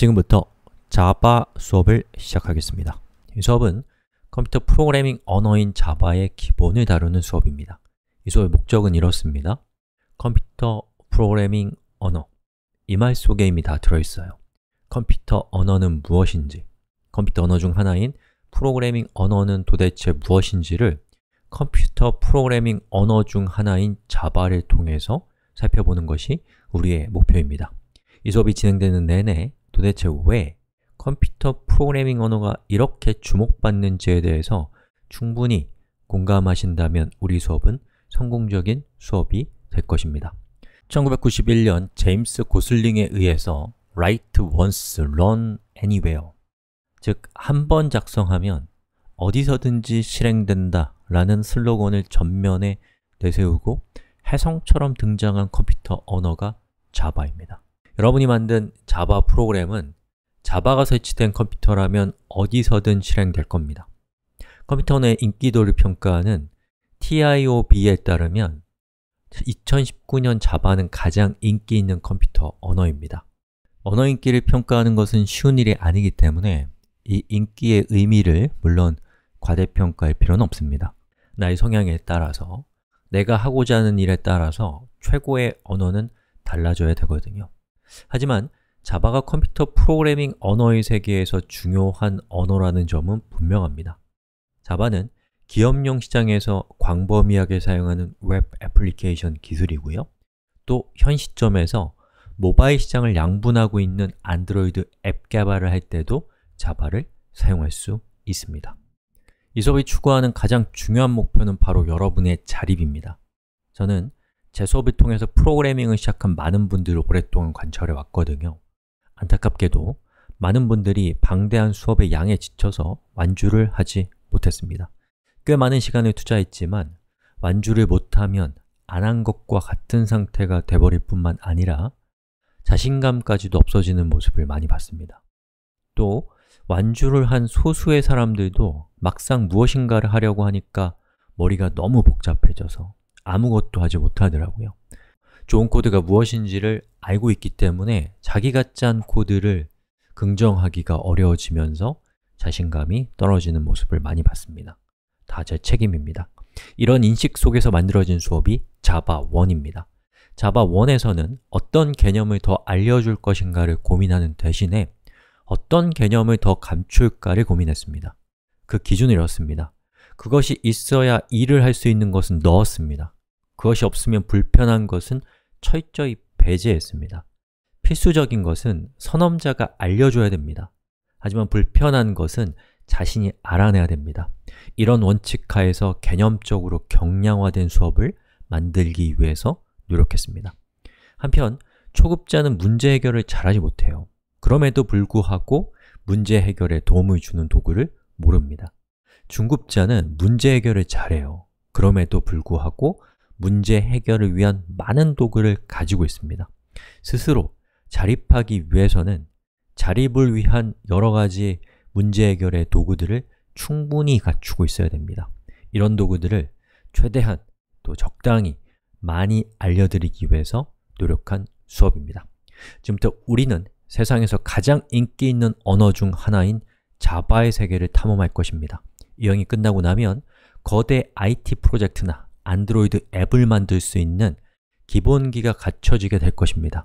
지금부터 자바 수업을 시작하겠습니다. 이 수업은 컴퓨터 프로그래밍 언어인 자바의 기본을 다루는 수업입니다. 이 수업의 목적은 이렇습니다. 컴퓨터 프로그래밍 언어 이 말 속에 이미 다 들어있어요. 컴퓨터 언어는 무엇인지 컴퓨터 언어 중 하나인 프로그래밍 언어는 도대체 무엇인지를 컴퓨터 프로그래밍 언어 중 하나인 자바를 통해서 살펴보는 것이 우리의 목표입니다. 이 수업이 진행되는 내내 도대체 왜 컴퓨터 프로그래밍 언어가 이렇게 주목받는지에 대해서 충분히 공감하신다면 우리 수업은 성공적인 수업이 될 것입니다. 1991년 제임스 고슬링에 의해서 write once, run anywhere 즉, 한 번 작성하면 어디서든지 실행된다 라는 슬로건을 전면에 내세우고 해성처럼 등장한 컴퓨터 언어가 자바입니다. 여러분이 만든 자바 프로그램은 자바가 설치된 컴퓨터라면 어디서든 실행될 겁니다. 컴퓨터 내 인기도를 평가하는 TIOB에 따르면 2019년 자바는 가장 인기 있는 컴퓨터 언어입니다. 언어 인기를 평가하는 것은 쉬운 일이 아니기 때문에 이 인기의 의미를 물론 과대평가할 필요는 없습니다. 나의 성향에 따라서 내가 하고자 하는 일에 따라서 최고의 언어는 달라져야 되거든요. 하지만 자바가 컴퓨터 프로그래밍 언어의 세계에서 중요한 언어라는 점은 분명합니다. 자바는 기업용 시장에서 광범위하게 사용하는 웹 애플리케이션 기술이고요. 또 현 시점에서 모바일 시장을 양분하고 있는 안드로이드 앱 개발을 할 때도 자바를 사용할 수 있습니다. 이 수업이 추구하는 가장 중요한 목표는 바로 여러분의 자립입니다. 저는 제 수업을 통해서 프로그래밍을 시작한 많은 분들을 오랫동안 관찰해 왔거든요 안타깝게도 많은 분들이 방대한 수업의 양에 지쳐서 완주를 하지 못했습니다 꽤 많은 시간을 투자했지만 완주를 못하면 안 한 것과 같은 상태가 돼버릴 뿐만 아니라 자신감까지도 없어지는 모습을 많이 봤습니다 또 완주를 한 소수의 사람들도 막상 무엇인가를 하려고 하니까 머리가 너무 복잡해져서 아무것도 하지 못하더라고요 좋은 코드가 무엇인지를 알고 있기 때문에 자기가 짠 코드를 긍정하기가 어려워지면서 자신감이 떨어지는 모습을 많이 봤습니다 다 제 책임입니다 이런 인식 속에서 만들어진 수업이 자바1입니다 자바1에서는 어떤 개념을 더 알려줄 것인가를 고민하는 대신에 어떤 개념을 더 감출까를 고민했습니다 그 기준을 이렇습니다 그것이 있어야 일을 할 수 있는 것은 넣었습니다 그것이 없으면 불편한 것은 철저히 배제했습니다. 필수적인 것은 선험자가 알려줘야 됩니다. 하지만 불편한 것은 자신이 알아내야 됩니다. 이런 원칙 하에서 개념적으로 경량화된 수업을 만들기 위해서 노력했습니다. 한편, 초급자는 문제 해결을 잘하지 못해요. 그럼에도 불구하고 문제 해결에 도움을 주는 도구를 모릅니다. 중급자는 문제 해결을 잘해요. 그럼에도 불구하고 문제 해결을 위한 많은 도구를 가지고 있습니다. 스스로 자립하기 위해서는 자립을 위한 여러 가지 문제 해결의 도구들을 충분히 갖추고 있어야 됩니다. 이런 도구들을 최대한 또 적당히 많이 알려드리기 위해서 노력한 수업입니다. 지금부터 우리는 세상에서 가장 인기 있는 언어 중 하나인 자바의 세계를 탐험할 것입니다. 이 영이 끝나고 나면 거대 IT 프로젝트나 안드로이드 앱을 만들 수 있는 기본기가 갖춰지게 될 것입니다.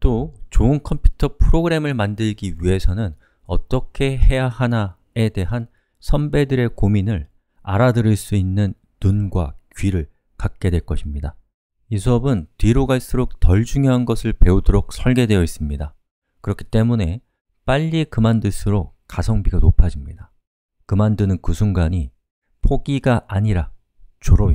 또 좋은 컴퓨터 프로그램을 만들기 위해서는 어떻게 해야 하나에 대한 선배들의 고민을 알아들을 수 있는 눈과 귀를 갖게 될 것입니다. 이 수업은 뒤로 갈수록 덜 중요한 것을 배우도록 설계되어 있습니다. 그렇기 때문에 빨리 그만둘수록 가성비가 높아집니다. 그만두는 그 순간이 포기가 아니라 졸업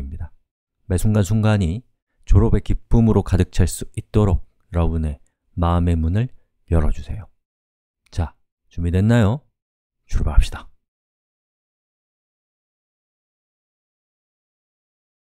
매 순간순간이 졸업의 기쁨으로 가득 찰 수 있도록 여러분의 마음의 문을 열어주세요 자, 준비됐나요? 출발합시다